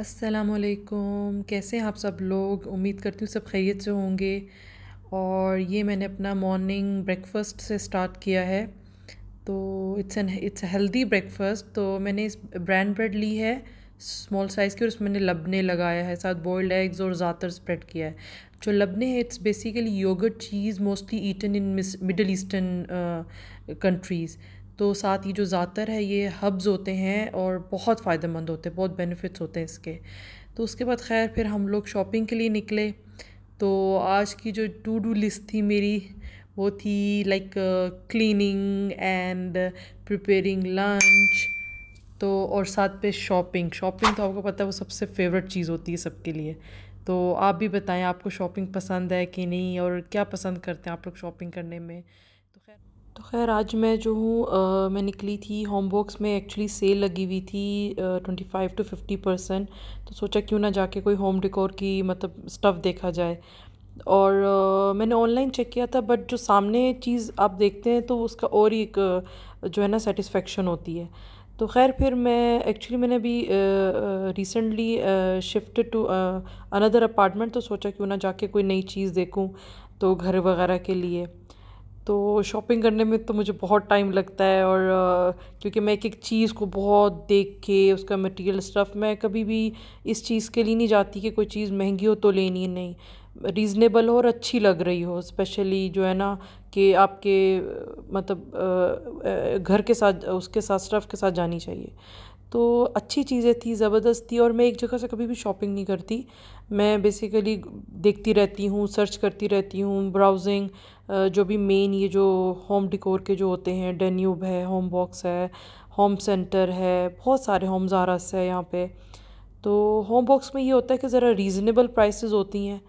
असलकुम कैसे हैं आप सब लोग उम्मीद करती हूँ सब खैरियत से होंगे और ये मैंने अपना मॉर्निंग ब्रेकफास्ट से स्टार्ट किया है तो it's an it's healthy breakfast तो मैंने इस ब्रांड ब्रेड ली है स्मॉल साइज़ की और उसमें मैंने लबने लगाया है साथ बॉयल्ड एग्स और ज़्यादातर स्प्रेड किया है जो लबने हैं it's basically yoghurt cheese mostly eaten in middle eastern countries तो साथ ही जो ज़ातर है ये हब्स होते हैं और बहुत फ़ायदेमंद होते हैं बहुत बेनिफिट्स होते हैं इसके तो उसके बाद खैर फिर हम लोग शॉपिंग के लिए निकले तो आज की जो टू डू लिस्ट थी मेरी वो थी like cleaning and preparing lunch तो और साथ पे शॉपिंग शॉपिंग तो आपको पता है वो सबसे फेवरेट चीज़ होती है सबके लिए तो आप भी बताएं आपको शॉपिंग पसंद है कि नहीं और क्या पसंद करते हैं आप लोग शॉपिंग करने में तो खैर आज मैं जो हूँ मैं निकली थी होमवर्क्स में एक्चुअली सेल लगी हुई थी twenty five to fifty percent तो सोचा क्यों ना जाके कोई होम डिकोर की मतलब स्टफ़ देखा जाए और आ, मैंने ऑनलाइन चेक किया था बट जो सामने चीज़ आप देखते हैं तो उसका और ही एक जो है ना सेटिस्फेक्शन होती है तो खैर फिर मैं एक्चुअली मैंने अभी recently shift to another apartment तो सोचा क्यों ना जाके कोई नई चीज़ देखूँ तो घर वगैरह के लिए तो शॉपिंग करने में तो मुझे बहुत टाइम लगता है और क्योंकि मैं एक एक चीज़ को बहुत देख के उसका मटेरियल स्टफ़ मैं कभी भी इस चीज़ के लिए नहीं जाती कि कोई चीज़ महंगी हो तो लेनी नहीं रीज़नेबल हो और अच्छी लग रही हो स्पेशली जो है ना कि आपके मतलब घर के साथ उसके साथ स्टफ़ के साथ जानी चाहिए तो अच्छी चीज़ें थी ज़बरदस्त थी और मैं एक जगह से कभी भी शॉपिंग नहीं करती मैं बेसिकली देखती रहती हूँ सर्च करती रहती हूँ ब्राउजिंग जो भी मेन ये जो होम डिकोर के जो होते हैं डेन्यूब है होम बॉक्स है होम सेंटर है बहुत सारे होम जारास है यहाँ पे तो होम बॉक्स में ये होता है कि ज़रा रीज़नेबल प्राइसेस होती हैं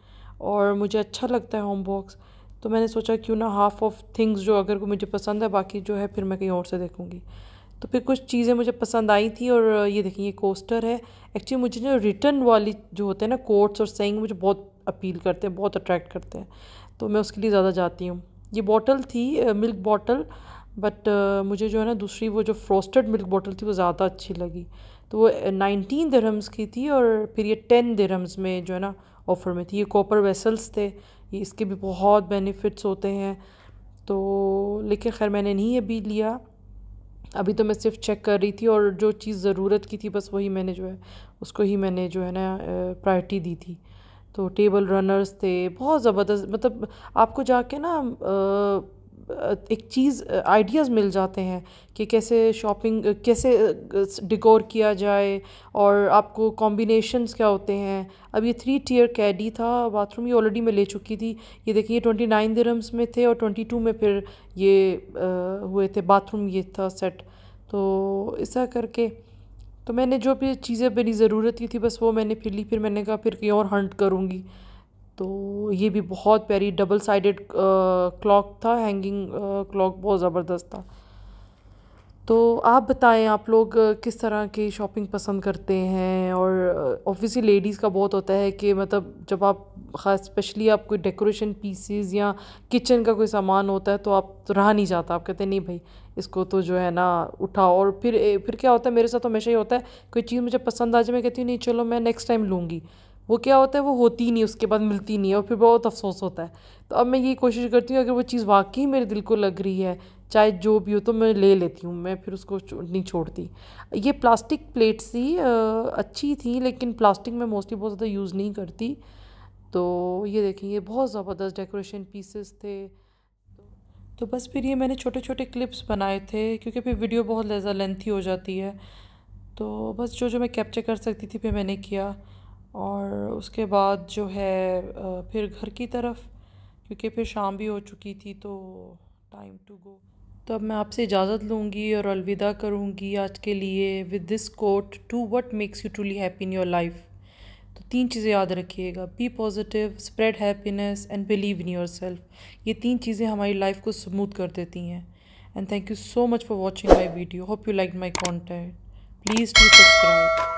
और मुझे अच्छा लगता है होम बॉक्स तो मैंने सोचा क्यों ना हाफ़ ऑफ थिंग्स जो अगर को मुझे पसंद है बाकी जो है फिर मैं कहीं और से देखूँगी तो फिर कुछ चीज़ें मुझे पसंद आई थी और ये देखिए ये कोस्टर है एक्चुअली मुझे जो रिटर्न वाली जो होते हैं ना कोट्स और सेंग मुझे बहुत अपील करते हैं बहुत अट्रैक्ट करते हैं तो मैं उसके लिए ज़्यादा जाती हूँ ये बॉटल थी मिल्क बॉटल बट मुझे जो है ना दूसरी वो जो फ्रोस्टेड मिल्क बॉटल थी वो ज़्यादा अच्छी लगी तो वो नाइनटीन दरम्स की थी और फिर ये टेन दरम्स में जो है ना ऑफ़र में थी ये कॉपर वेसल्स थे ये इसके भी बहुत बेनिफिट्स होते हैं तो लेकिन खैर मैंने नहीं अभी लिया अभी तो मैं सिर्फ चेक कर रही थी और जो चीज़ ज़रूरत की थी बस वही मैंने जो है उसको ही मैंने जो है ना प्रायोरिटी दी थी तो टेबल रनर्स थे बहुत ज़बरदस्त मतलब आपको जाके ना एक चीज़ आइडियाज़ मिल जाते हैं कि कैसे शॉपिंग कैसे डिकोर किया जाए और आपको कॉम्बिनेशंस क्या होते हैं अब ये थ्री टीयर कैडी था बाथरूम ये ऑलरेडी मैं ले चुकी थी ये देखिए ये ट्वेंटी नाइन दरम्स में थे और ट्वेंटी टू में फिर ये आ, हुए थे बाथरूम ये था सेट तो ऐसा करके तो मैंने जो भी चीज़ें मेरी ज़रूरत की थी बस वो मैंने फिर ली फिर मैंने कहा फिर कहीं और हंट करूँगी तो ये भी बहुत प्यारी डबल साइडेड क्लॉक था हैंगिंग क्लॉक बहुत ज़बरदस्त था तो आप बताएं आप लोग किस तरह की शॉपिंग पसंद करते हैं और ऑब्वियसली लेडीज़ का बहुत होता है कि मतलब जब आप खास स्पेशली आप कोई डेकोरेशन पीसेस या किचन का कोई सामान होता है तो आप तो रहा नहीं जाता आप कहते नहीं भाई इसको तो जो है ना उठाओ और फिर फिर क्या होता है मेरे साथ हमेशा ही होता है कोई चीज़ मुझे पसंद आ जाए मैं कहती हूँ नहीं चलो मैं नेक्स्ट टाइम लूँगी वो क्या होता है वो होती नहीं उसके बाद मिलती नहीं है और फिर बहुत अफसोस होता है तो अब मैं ये कोशिश करती हूँ अगर वो चीज़ वाकई मेरे दिल को लग रही है चाहे जो भी हो तो मैं ले लेती हूँ मैं फिर उसको नहीं छोड़ती ये प्लास्टिक प्लेट्स ही अच्छी थी लेकिन प्लास्टिक मैं मोस्टली बहुत ज़्यादा यूज़ नहीं करती तो ये देखें ये बहुत ज़बरदस्त डेकोरेशन पीसेस थे तो बस फिर ये मैंने छोटे छोटे क्लिप्स बनाए थे क्योंकि फिर वीडियो बहुत ज़्यादा लेंथी हो जाती है तो बस जो जो मैं कैप्चर कर सकती थी फिर मैंने किया और उसके बाद जो है फिर घर की तरफ क्योंकि फिर शाम भी हो चुकी थी तो टाइम टू गो तो अब मैं आपसे इजाज़त लूँगी और अलविदा करूँगी आज के लिए with this quote to what makes you truly happy in your life तो तीन चीज़ें याद रखिएगा be positive spread happiness and believe in yourself ये तीन चीज़ें हमारी लाइफ को स्मूथ कर देती हैं and thank you so much for watching my video hope you like my content please to subscribe